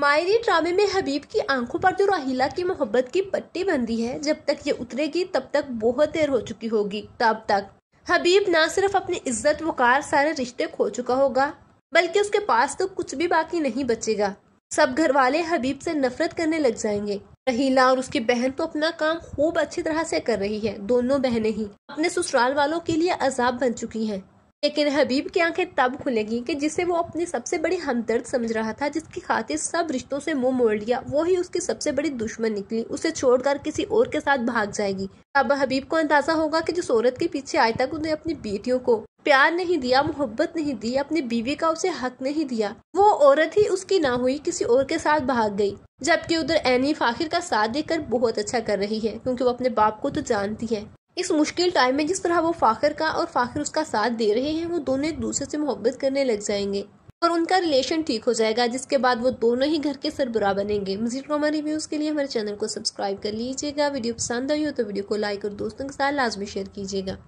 मायरी ड्रामे में हबीब की आंखों पर जो राहिला की मोहब्बत की पट्टी बंधी है जब तक ये उतरेगी तब तक बहुत देर हो चुकी होगी तब तक हबीब ना सिर्फ अपनी इज्जत वकार सारे रिश्ते खो चुका होगा बल्कि उसके पास तो कुछ भी बाकी नहीं बचेगा सब घर वाले हबीब से नफरत करने लग जाएंगे रहीला और उसकी बहन तो अपना काम खूब अच्छी तरह से कर रही है दोनों बहनें ही अपने ससुराल वालों के लिए अजाब बन चुकी हैं लेकिन हबीब की आंखें तब खुलेंगी कि जिसे वो अपनी सबसे बड़ी हमदर्द समझ रहा था जिसकी खातिर सब रिश्तों से मुंह मोड़ लिया वो ही उसकी सबसे बड़ी दुश्मन निकली उसे छोड़कर किसी और के साथ भाग जाएगी अब हबीब को अंदाजा होगा कि जिस औरत के पीछे आए तक उन्हें अपनी बेटियों को प्यार नहीं दिया मोहब्बत नहीं दी अपनी बीवी का उसे हक नहीं दिया वो औरत ही उसकी ना हुई किसी और के साथ भाग गई जबकि उधर एनी फाखिर का साथ देकर बहुत अच्छा कर रही है क्योंकि वो अपने बाप को तो जानती है इस मुश्किल टाइम में जिस तरह वो फ़ाखर का और फ़ाखर उसका साथ दे रहे हैं वो दोनों एक दूसरे से मोहब्बत करने लग जाएंगे और उनका रिलेशन ठीक हो जाएगा जिसके बाद वो दोनों ही घर के सरबरा बनेंगे मजीद ड्रामा रिव्यूज़ के लिए हमारे चैनल को सब्सक्राइब कर लीजिएगा वीडियो पसंद आई हो तो वीडियो को लाइक और दोस्तों के साथ लाजमी शेयर कीजिएगा